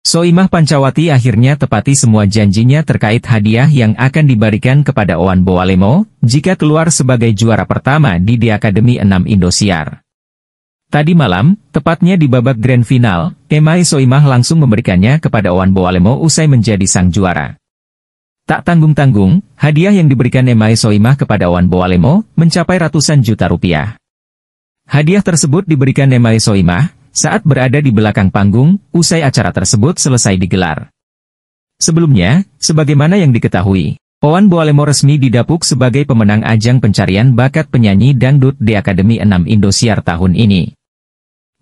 Soimah Pancawati akhirnya tepati semua janjinya terkait hadiah yang akan diberikan kepada Owan Boalemo, jika keluar sebagai juara pertama di The Academy 6 Indosiar. Tadi malam, tepatnya di babak grand final, Emai Soimah langsung memberikannya kepada Owan Boalemo usai menjadi sang juara. Tak tanggung-tanggung, hadiah yang diberikan Emai Soimah kepada Owan Boalemo mencapai ratusan juta rupiah. Hadiah tersebut diberikan Emai Soimah, saat berada di belakang panggung, usai acara tersebut selesai digelar. Sebelumnya, sebagaimana yang diketahui, Owan Boalemo resmi didapuk sebagai pemenang ajang pencarian bakat penyanyi dangdut di Akademi 6 Indosiar tahun ini.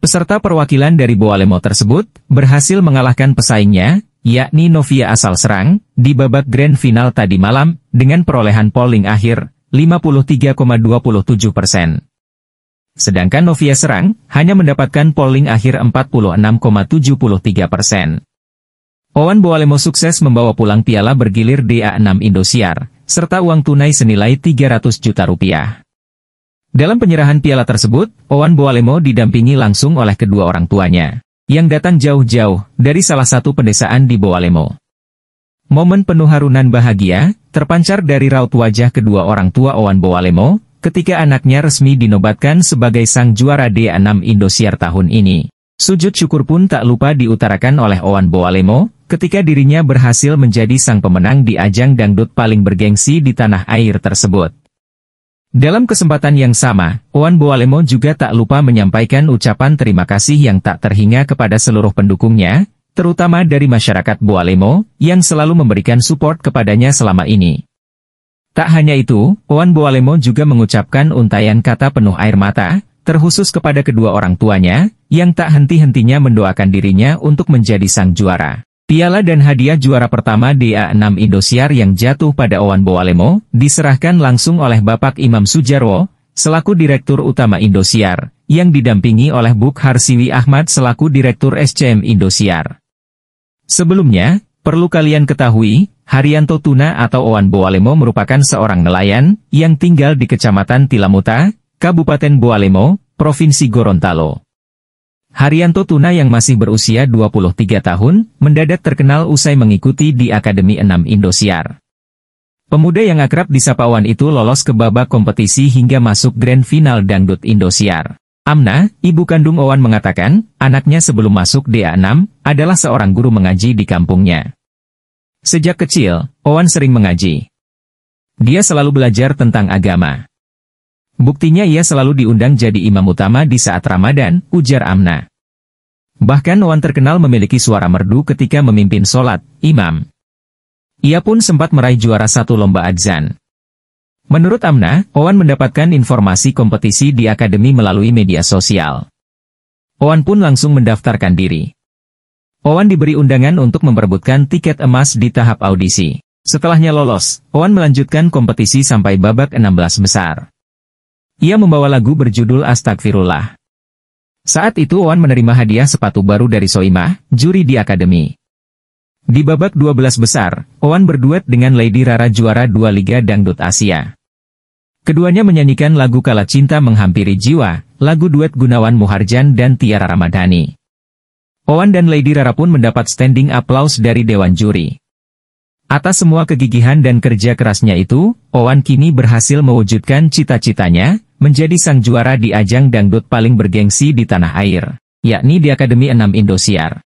Peserta perwakilan dari Boalemo tersebut berhasil mengalahkan pesaingnya, yakni Novia asal Serang, di babak grand final tadi malam, dengan perolehan polling akhir, 53,27 persen. Sedangkan Novia Serang, hanya mendapatkan polling akhir 46,73 persen. Owen Boalemo sukses membawa pulang piala bergilir DA6 Indosiar, serta uang tunai senilai 300 juta rupiah. Dalam penyerahan piala tersebut, Owen Boalemo didampingi langsung oleh kedua orang tuanya, yang datang jauh-jauh dari salah satu pedesaan di Boalemo. Momen penuh harunan bahagia, terpancar dari raut wajah kedua orang tua Owan Boalemo, ketika anaknya resmi dinobatkan sebagai sang juara D6 Indosiar tahun ini. Sujud syukur pun tak lupa diutarakan oleh Owan Boalemo, ketika dirinya berhasil menjadi sang pemenang di ajang dangdut paling bergengsi di tanah air tersebut. Dalam kesempatan yang sama, Owan Boalemo juga tak lupa menyampaikan ucapan terima kasih yang tak terhingga kepada seluruh pendukungnya, terutama dari masyarakat Boalemo, yang selalu memberikan support kepadanya selama ini. Tak hanya itu, Oan Boalemo juga mengucapkan untayan kata penuh air mata, terkhusus kepada kedua orang tuanya, yang tak henti-hentinya mendoakan dirinya untuk menjadi sang juara. Piala dan hadiah juara pertama DA6 Indosiar yang jatuh pada Owan Boalemo, diserahkan langsung oleh Bapak Imam Sujarwo, selaku Direktur Utama Indosiar, yang didampingi oleh Buk Harsiwi Ahmad selaku Direktur SCM Indosiar. Sebelumnya, perlu kalian ketahui, Haryanto Tuna atau Owan Boalemo merupakan seorang nelayan yang tinggal di Kecamatan Tilamuta, Kabupaten Boalemo, Provinsi Gorontalo. Haryanto Tuna yang masih berusia 23 tahun, mendadak terkenal usai mengikuti di Akademi 6 Indosiar. Pemuda yang akrab di Sapawan itu lolos ke babak kompetisi hingga masuk Grand Final Dangdut Indosiar. Amna, ibu kandung Owan mengatakan, anaknya sebelum masuk DA6, adalah seorang guru mengaji di kampungnya. Sejak kecil, Owan sering mengaji. Dia selalu belajar tentang agama. Buktinya ia selalu diundang jadi imam utama di saat Ramadan, ujar Amna. Bahkan Owan terkenal memiliki suara merdu ketika memimpin sholat, imam. Ia pun sempat meraih juara satu lomba adzan. Menurut Amna, Owan mendapatkan informasi kompetisi di akademi melalui media sosial. Owan pun langsung mendaftarkan diri. Owen diberi undangan untuk memperebutkan tiket emas di tahap audisi. Setelahnya lolos, Owen melanjutkan kompetisi sampai babak 16 besar. Ia membawa lagu berjudul Astagfirullah. Saat itu Owen menerima hadiah sepatu baru dari Soimah, juri di Akademi. Di babak 12 besar, Owen berduet dengan Lady Rara juara dua Liga Dangdut Asia. Keduanya menyanyikan lagu Kala Cinta Menghampiri Jiwa, lagu duet Gunawan Muharjan dan Tiara Ramadhani. Owen dan Lady Rara pun mendapat standing applause dari Dewan Juri. Atas semua kegigihan dan kerja kerasnya itu, Owen kini berhasil mewujudkan cita-citanya, menjadi sang juara di ajang dangdut paling bergengsi di tanah air, yakni di Akademi 6 Indosiar.